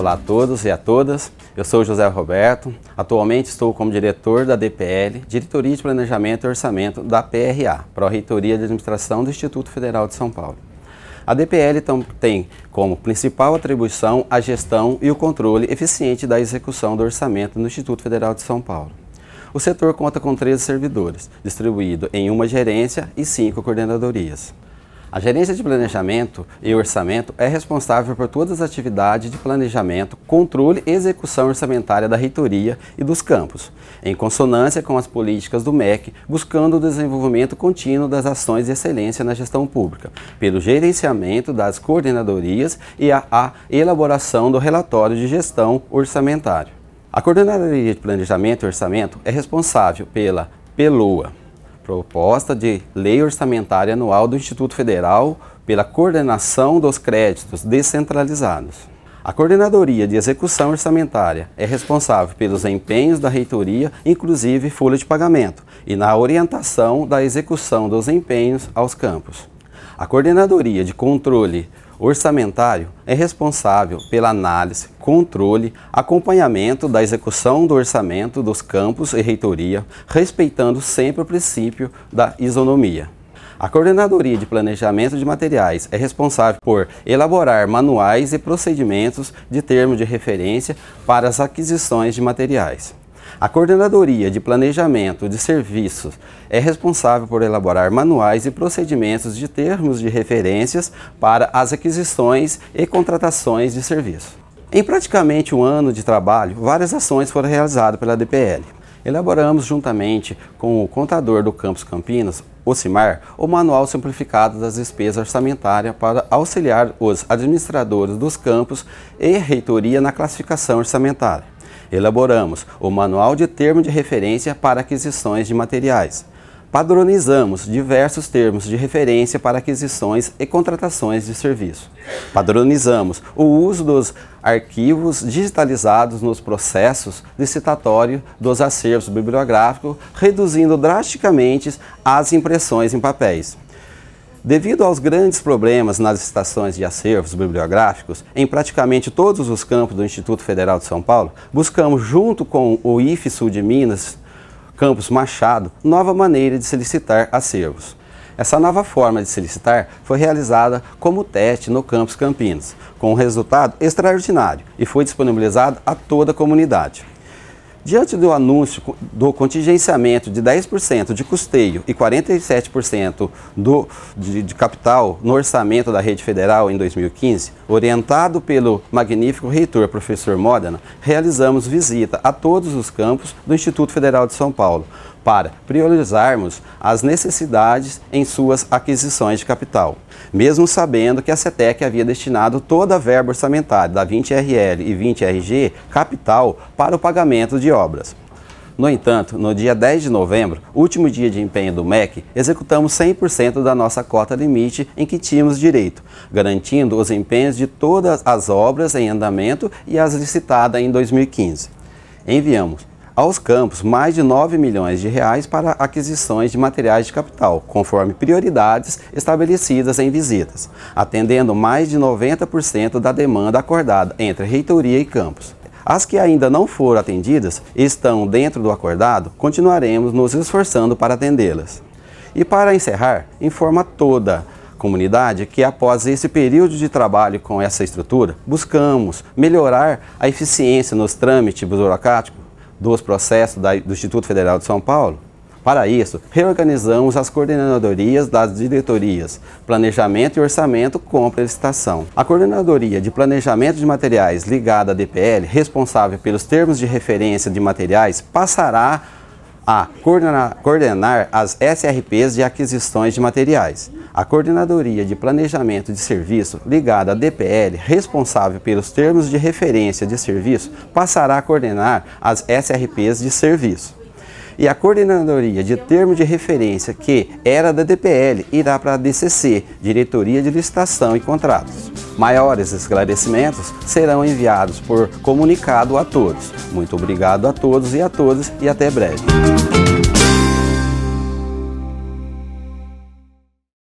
Olá a todos e a todas. Eu sou José Roberto. Atualmente estou como diretor da DPL, Diretoria de Planejamento e Orçamento da PRA, Pró-Reitoria de Administração do Instituto Federal de São Paulo. A DPL tem como principal atribuição a gestão e o controle eficiente da execução do orçamento no Instituto Federal de São Paulo. O setor conta com 13 servidores, distribuído em uma gerência e cinco coordenadorias. A gerência de planejamento e orçamento é responsável por todas as atividades de planejamento, controle e execução orçamentária da reitoria e dos campos, em consonância com as políticas do MEC, buscando o desenvolvimento contínuo das ações de excelência na gestão pública, pelo gerenciamento das coordenadorias e a, a elaboração do relatório de gestão orçamentária. A Coordenadoria de Planejamento e Orçamento é responsável pela PELOA, proposta de lei orçamentária anual do Instituto Federal pela coordenação dos créditos descentralizados. A Coordenadoria de Execução Orçamentária é responsável pelos empenhos da reitoria, inclusive folha de pagamento, e na orientação da execução dos empenhos aos campos. A Coordenadoria de Controle orçamentário é responsável pela análise, controle, acompanhamento da execução do orçamento dos campos e reitoria, respeitando sempre o princípio da isonomia. A Coordenadoria de Planejamento de Materiais é responsável por elaborar manuais e procedimentos de termo de referência para as aquisições de materiais. A Coordenadoria de Planejamento de Serviços é responsável por elaborar manuais e procedimentos de termos de referências para as aquisições e contratações de serviço. Em praticamente um ano de trabalho, várias ações foram realizadas pela DPL. Elaboramos juntamente com o contador do Campus Campinas, Ocimar, o Manual Simplificado das Despesas Orçamentárias para auxiliar os administradores dos campos e reitoria na classificação orçamentária. Elaboramos o Manual de Termo de Referência para Aquisições de Materiais. Padronizamos diversos termos de referência para aquisições e contratações de serviço. Padronizamos o uso dos arquivos digitalizados nos processos licitatórios dos acervos bibliográficos, reduzindo drasticamente as impressões em papéis. Devido aos grandes problemas nas estações de acervos bibliográficos, em praticamente todos os campos do Instituto Federal de São Paulo, buscamos, junto com o IFE Sul de Minas, Campus Machado, nova maneira de solicitar acervos. Essa nova forma de solicitar foi realizada como teste no Campus Campinas, com um resultado extraordinário e foi disponibilizado a toda a comunidade. Diante do anúncio do contingenciamento de 10% de custeio e 47% do, de, de, capital no orçamento da rede federal em 2015, orientado pelo magnífico reitor professor Modena, realizamos visita a todos os campos do Instituto Federal de São Paulo, para priorizarmos as necessidades em suas aquisições de capital, mesmo sabendo que a CETEC havia destinado toda a verba orçamentária da 20RL e 20RG capital para o pagamento de obras. No entanto, no dia 10 de novembro, último dia de empenho do MEC, executamos 100% da nossa cota limite em que tínhamos direito, garantindo os empenhos de todas as obras em andamento e as licitadas em 2015. Enviamos aos campos mais de 9 milhões de reais para aquisições de materiais de capital, conforme prioridades estabelecidas em visitas, atendendo mais de 90% da demanda acordada entre reitoria e campos. As que ainda não foram atendidas e estão dentro do acordado, continuaremos nos esforçando para atendê-las. E para encerrar, informa toda comunidade que após esse período de trabalho com essa estrutura, buscamos melhorar a eficiência nos trâmites burocráticos dos processos da, do Instituto Federal de São Paulo. Para isso, reorganizamos as coordenadorias das diretorias Planejamento e Orçamento, Compra e Licitação. A coordenadoria de Planejamento de Materiais ligada à DPL, responsável pelos termos de referência de materiais, passará a coordenar as SRPs de aquisições de materiais. A Coordenadoria de Planejamento de Serviço, ligada à DPL, responsável pelos termos de referência de serviço, passará a coordenar as SRPs de serviço. E a Coordenadoria de Termo de Referência, que era da DPL, irá para a DCC, Diretoria de Licitação e Contratos. Maiores esclarecimentos serão enviados por comunicado a todos. Muito obrigado a todos e a todas e até breve.